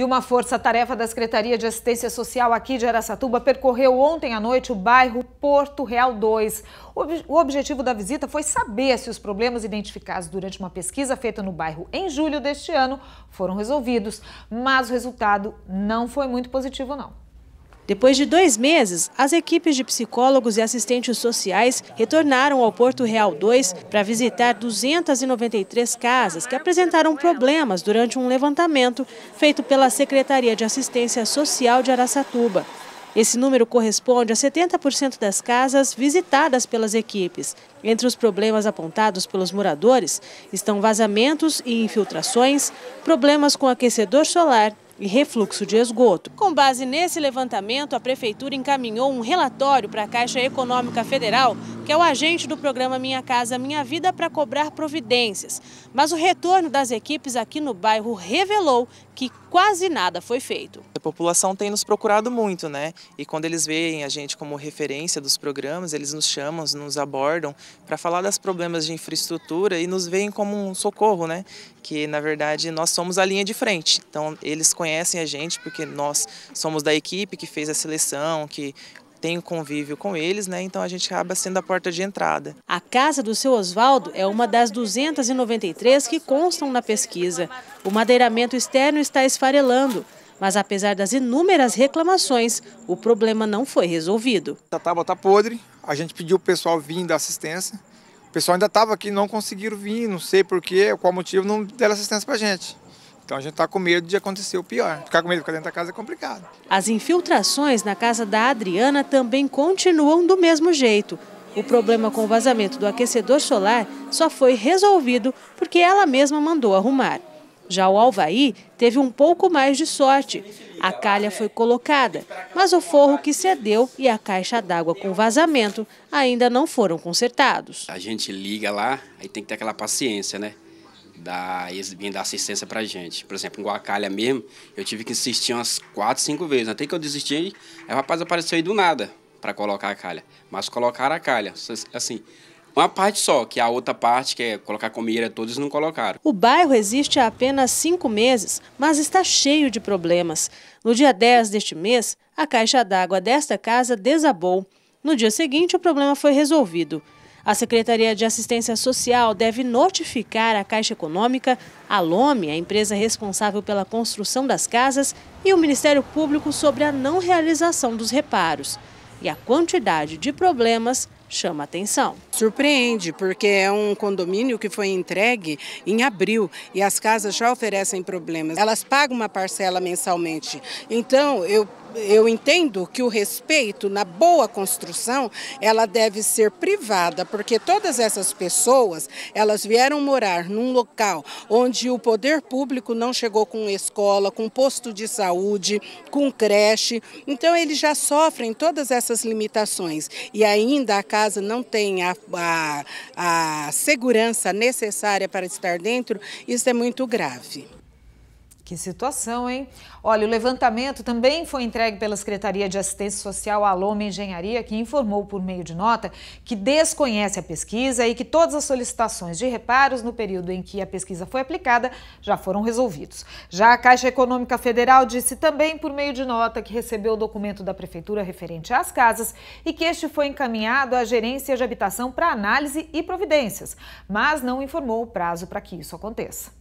E uma força-tarefa da Secretaria de Assistência Social aqui de Aracatuba percorreu ontem à noite o bairro Porto Real 2. O objetivo da visita foi saber se os problemas identificados durante uma pesquisa feita no bairro em julho deste ano foram resolvidos, mas o resultado não foi muito positivo não. Depois de dois meses, as equipes de psicólogos e assistentes sociais retornaram ao Porto Real 2 para visitar 293 casas que apresentaram problemas durante um levantamento feito pela Secretaria de Assistência Social de Araçatuba. Esse número corresponde a 70% das casas visitadas pelas equipes. Entre os problemas apontados pelos moradores estão vazamentos e infiltrações, problemas com aquecedor solar e refluxo de esgoto. Com base nesse levantamento, a Prefeitura encaminhou um relatório para a Caixa Econômica Federal que é o agente do programa Minha Casa Minha Vida para cobrar providências. Mas o retorno das equipes aqui no bairro revelou que quase nada foi feito. A população tem nos procurado muito, né? E quando eles veem a gente como referência dos programas, eles nos chamam, nos abordam para falar das problemas de infraestrutura e nos veem como um socorro, né? Que na verdade nós somos a linha de frente. Então eles conhecem a gente porque nós somos da equipe que fez a seleção, que tem convívio com eles, né? Então a gente acaba sendo a porta de entrada. A casa do seu Oswaldo é uma das 293 que constam na pesquisa. O madeiramento externo está esfarelando. Mas apesar das inúmeras reclamações, o problema não foi resolvido. A tábua está podre, a gente pediu o pessoal vir dar assistência. O pessoal ainda estava aqui, não conseguiram vir, não sei porquê, qual motivo, não deram assistência para a gente. Então a gente está com medo de acontecer o pior. Ficar com medo de ficar dentro da casa é complicado. As infiltrações na casa da Adriana também continuam do mesmo jeito. O problema com o vazamento do aquecedor solar só foi resolvido porque ela mesma mandou arrumar. Já o Alvaí teve um pouco mais de sorte. A calha foi colocada, mas o forro que cedeu e a caixa d'água com vazamento ainda não foram consertados. A gente liga lá, aí tem que ter aquela paciência, né? dar, eles vinham dar assistência pra gente. Por exemplo, em Guacalha mesmo, eu tive que insistir umas quatro, cinco vezes. Até que eu desisti, aí o rapaz apareceu aí do nada para colocar a calha. Mas colocaram a calha. Assim, uma parte só, que a outra parte, que é colocar comida, todos não colocaram. O bairro existe há apenas cinco meses, mas está cheio de problemas. No dia 10 deste mês, a caixa d'água desta casa desabou. No dia seguinte, o problema foi resolvido. A Secretaria de Assistência Social deve notificar a Caixa Econômica, a Lome, a empresa responsável pela construção das casas, e o Ministério Público sobre a não realização dos reparos. E a quantidade de problemas chama atenção. Surpreende, porque é um condomínio que foi entregue em abril e as casas já oferecem problemas. Elas pagam uma parcela mensalmente. Então, eu eu entendo que o respeito na boa construção, ela deve ser privada, porque todas essas pessoas, elas vieram morar num local onde o poder público não chegou com escola, com posto de saúde, com creche. Então eles já sofrem todas essas limitações e ainda a casa não tem a, a, a segurança necessária para estar dentro, isso é muito grave. Que situação, hein? Olha, o levantamento também foi entregue pela Secretaria de Assistência Social Aloma Engenharia, que informou por meio de nota que desconhece a pesquisa e que todas as solicitações de reparos no período em que a pesquisa foi aplicada já foram resolvidos. Já a Caixa Econômica Federal disse também por meio de nota que recebeu o documento da Prefeitura referente às casas e que este foi encaminhado à Gerência de Habitação para análise e providências, mas não informou o prazo para que isso aconteça.